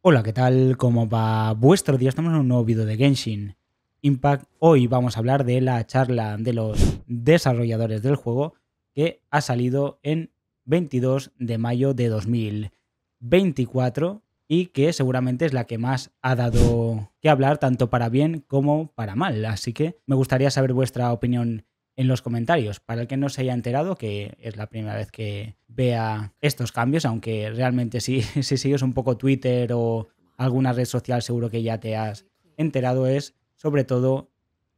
Hola, ¿qué tal? ¿Cómo va vuestro día? Estamos en un nuevo vídeo de Genshin Impact. Hoy vamos a hablar de la charla de los desarrolladores del juego que ha salido en 22 de mayo de 2024 y que seguramente es la que más ha dado que hablar tanto para bien como para mal. Así que me gustaría saber vuestra opinión en los comentarios. Para el que no se haya enterado, que es la primera vez que vea estos cambios, aunque realmente si, si sigues un poco Twitter o alguna red social seguro que ya te has enterado, es sobre todo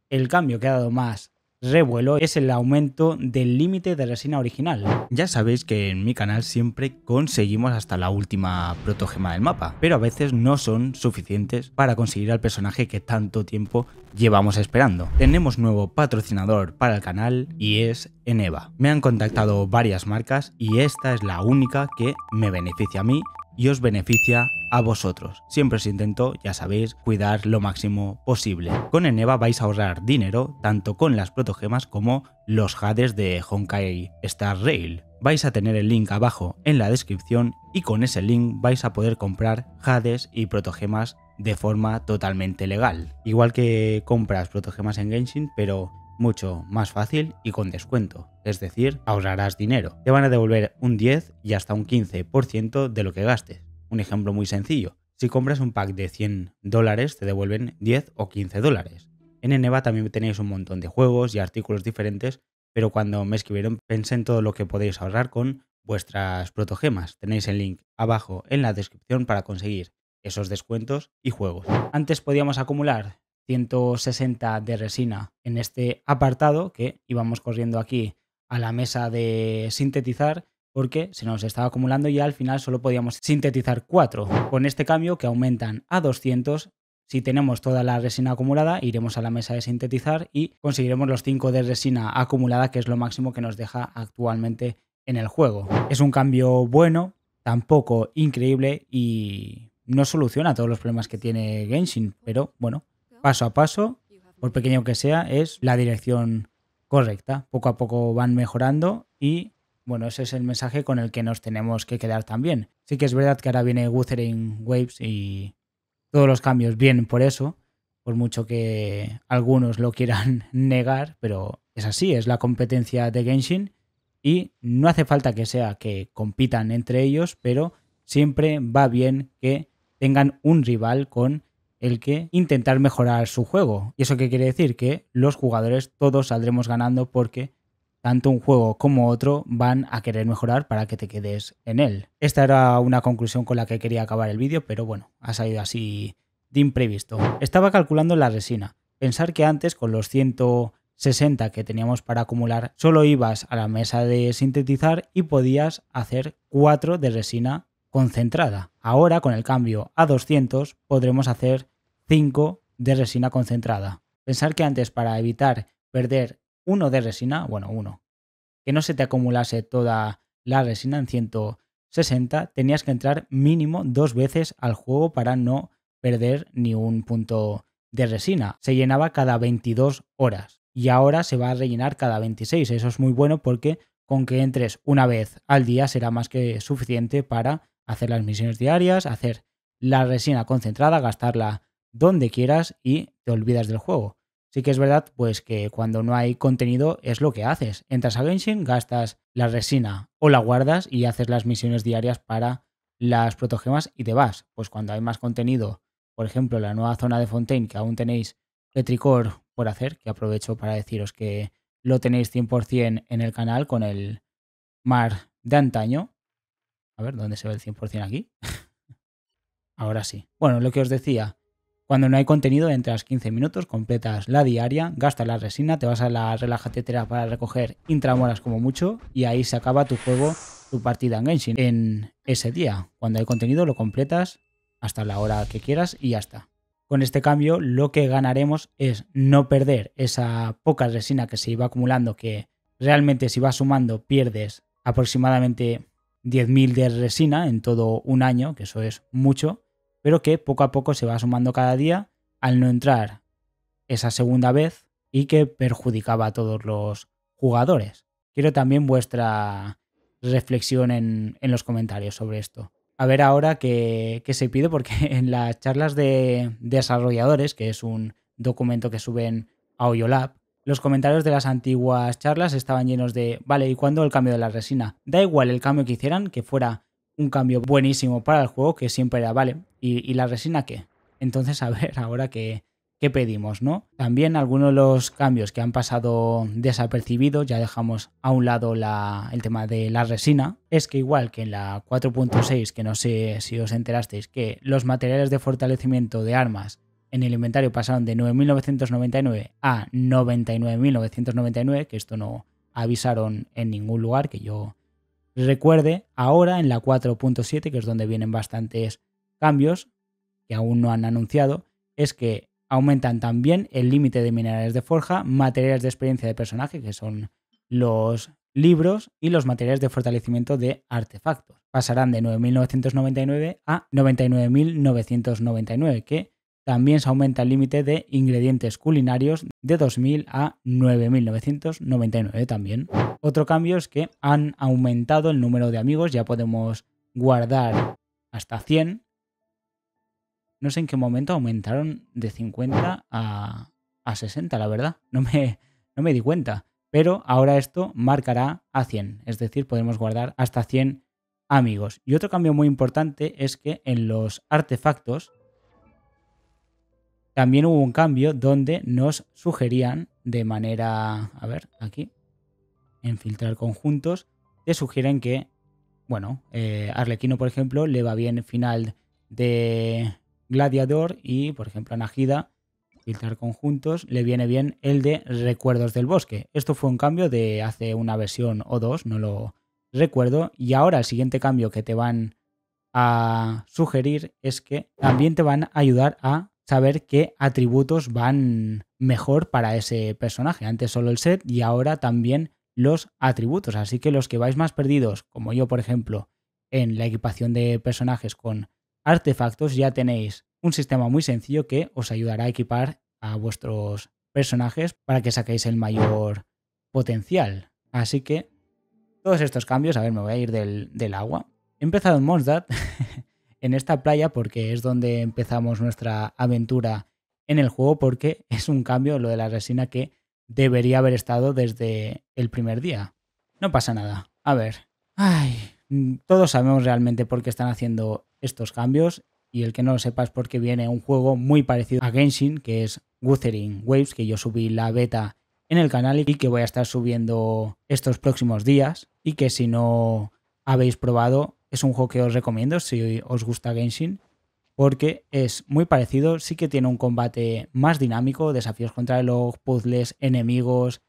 el cambio que ha dado más revuelo es el aumento del límite de resina original. Ya sabéis que en mi canal siempre conseguimos hasta la última protogema del mapa, pero a veces no son suficientes para conseguir al personaje que tanto tiempo llevamos esperando. Tenemos nuevo patrocinador para el canal y es Eneva. Me han contactado varias marcas y esta es la única que me beneficia a mí y os beneficia a vosotros. Siempre os intento, ya sabéis, cuidar lo máximo posible. Con Eneva vais a ahorrar dinero tanto con las protogemas como los Hades de Honkai Star Rail. Vais a tener el link abajo en la descripción y con ese link vais a poder comprar Hades y protogemas de forma totalmente legal. Igual que compras protogemas en Genshin, pero mucho más fácil y con descuento, es decir, ahorrarás dinero. Te van a devolver un 10 y hasta un 15% de lo que gastes. Un ejemplo muy sencillo. Si compras un pack de 100 dólares, te devuelven 10 o 15 dólares. En Eneva también tenéis un montón de juegos y artículos diferentes, pero cuando me escribieron pensé en todo lo que podéis ahorrar con vuestras protogemas. Tenéis el link abajo en la descripción para conseguir esos descuentos y juegos. Antes podíamos acumular 160 de resina en este apartado que íbamos corriendo aquí a la mesa de sintetizar porque se nos estaba acumulando y al final solo podíamos sintetizar 4. Con este cambio que aumentan a 200, si tenemos toda la resina acumulada, iremos a la mesa de sintetizar y conseguiremos los 5 de resina acumulada, que es lo máximo que nos deja actualmente en el juego. Es un cambio bueno, tampoco increíble y no soluciona todos los problemas que tiene Genshin, pero bueno, paso a paso, por pequeño que sea, es la dirección correcta. Poco a poco van mejorando y bueno, ese es el mensaje con el que nos tenemos que quedar también. Sí que es verdad que ahora viene Wuthering Waves y todos los cambios vienen por eso, por mucho que algunos lo quieran negar, pero es así, es la competencia de Genshin y no hace falta que sea que compitan entre ellos, pero siempre va bien que tengan un rival con el que intentar mejorar su juego. ¿Y eso qué quiere decir? Que los jugadores todos saldremos ganando porque tanto un juego como otro van a querer mejorar para que te quedes en él. Esta era una conclusión con la que quería acabar el vídeo, pero bueno, ha salido así de imprevisto. Estaba calculando la resina. Pensar que antes con los 160 que teníamos para acumular, solo ibas a la mesa de sintetizar y podías hacer 4 de resina concentrada. Ahora con el cambio a 200 podremos hacer 5 de resina concentrada. Pensar que antes para evitar perder uno de resina, bueno, uno, que no se te acumulase toda la resina en 160, tenías que entrar mínimo dos veces al juego para no perder ni un punto de resina. Se llenaba cada 22 horas y ahora se va a rellenar cada 26. Eso es muy bueno porque con que entres una vez al día será más que suficiente para hacer las misiones diarias, hacer la resina concentrada, gastarla donde quieras y te olvidas del juego. Sí que es verdad, pues que cuando no hay contenido es lo que haces. Entras a Genshin, gastas la resina o la guardas y haces las misiones diarias para las protogemas y te vas. Pues cuando hay más contenido, por ejemplo, la nueva zona de Fontaine, que aún tenéis Petricor por hacer, que aprovecho para deciros que lo tenéis 100% en el canal con el mar de antaño. A ver, ¿dónde se ve el 100% aquí? Ahora sí. Bueno, lo que os decía, cuando no hay contenido, entras 15 minutos, completas la diaria, gastas la resina, te vas a la relaja tetera para recoger intramoras como mucho y ahí se acaba tu juego, tu partida en Genshin en ese día. Cuando hay contenido lo completas hasta la hora que quieras y ya está. Con este cambio lo que ganaremos es no perder esa poca resina que se iba acumulando, que realmente si vas sumando pierdes aproximadamente 10.000 de resina en todo un año, que eso es mucho pero que poco a poco se va sumando cada día al no entrar esa segunda vez y que perjudicaba a todos los jugadores. Quiero también vuestra reflexión en, los comentarios sobre esto. A ver ahora qué, qué se pide, porque en las charlas de desarrolladores, que es un documento que suben a Oyolab, los comentarios de las antiguas charlas estaban llenos de, vale, ¿y cuándo el cambio de la resina? Da igual el cambio que hicieran, que fuera un cambio buenísimo para el juego que siempre era, vale, ¿y, la resina qué? Entonces, a ver, ahora qué, qué pedimos, ¿no? También algunos de los cambios que han pasado desapercibidos, ya dejamos a un lado la, el tema de la resina, es que igual que en la 4.6, que no sé si os enterasteis, que los materiales de fortalecimiento de armas en el inventario pasaron de 9.999 a 99.999, que esto no avisaron en ningún lugar, que yo Recuerde, ahora en la 4.7, que es donde vienen bastantes cambios que aún no han anunciado, es que aumentan también el límite de minerales de forja, materiales de experiencia de personaje, que son los libros y los materiales de fortalecimiento de artefactos. Pasarán de 9.999 a 99.999, que también se aumenta el límite de ingredientes culinarios de 2.000 a 9.999 también. Otro cambio es que han aumentado el número de amigos, ya podemos guardar hasta 100. No sé en qué momento aumentaron de 50 a, 60, la verdad. No me, no me di cuenta. Pero ahora esto marcará a 100, es decir, podemos guardar hasta 100 amigos. Y otro cambio muy importante es que en los artefactos también hubo un cambio donde nos sugerían de manera, a ver, aquí, en filtrar conjuntos, te sugieren que, bueno, eh, Arlequino, por ejemplo, le va bien final de Gladiador y, por ejemplo, a Najida, filtrar conjuntos, le viene bien el de Recuerdos del Bosque. Esto fue un cambio de hace una versión o dos, no lo recuerdo, y ahora el siguiente cambio que te van a sugerir es que también te van a ayudar a saber qué atributos van mejor para ese personaje. Antes solo el set y ahora también los atributos. Así que los que vais más perdidos, como yo por ejemplo, en la equipación de personajes con artefactos, ya tenéis un sistema muy sencillo que os ayudará a equipar a vuestros personajes para que saquéis el mayor potencial. Así que todos estos cambios, a ver, me voy a ir del, agua. He empezado en Mondstadt en esta playa porque es donde empezamos nuestra aventura en el juego porque es un cambio lo de la resina que debería haber estado desde el primer día. No pasa nada. A ver. Ay, mm, todos sabemos realmente por qué están haciendo estos cambios y el que no lo sepa es porque viene un juego muy parecido a Genshin que es Wuthering Waves que yo subí la beta en el canal y que voy a estar subiendo estos próximos días y que si no habéis probado es un juego que os recomiendo si os gusta Genshin, porque es muy parecido, sí que tiene un combate más dinámico, desafíos contra el log, puzzles, enemigos,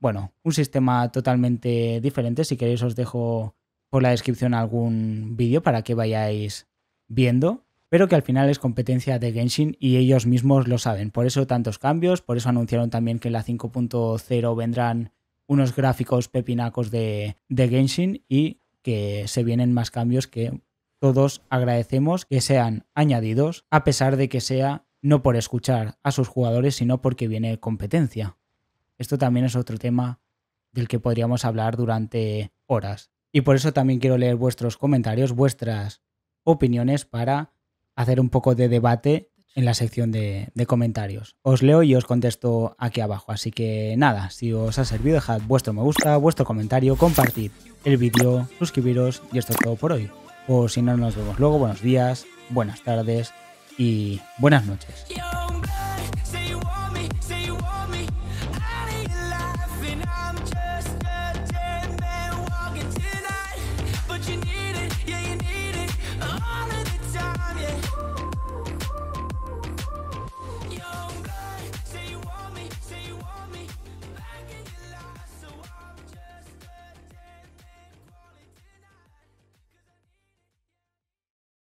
bueno, un sistema totalmente diferente. Si queréis os dejo por la descripción algún vídeo para que vayáis viendo, pero que al final es competencia de Genshin y ellos mismos lo saben. Por eso tantos cambios, por eso anunciaron también que en la 5.0 vendrán unos gráficos pepinacos de, de Genshin y que se vienen más cambios que todos agradecemos que sean añadidos, a pesar de que sea no por escuchar a sus jugadores, sino porque viene competencia. Esto también es otro tema del que podríamos hablar durante horas. Y por eso también quiero leer vuestros comentarios, vuestras opiniones para hacer un poco de debate en la sección de, comentarios. Os leo y os contesto aquí abajo. Así que nada, si os ha servido, dejad vuestro me gusta, vuestro comentario, compartid el vídeo, suscribiros y esto es todo por hoy. O si no, nos vemos luego. Buenos días, buenas tardes y buenas noches.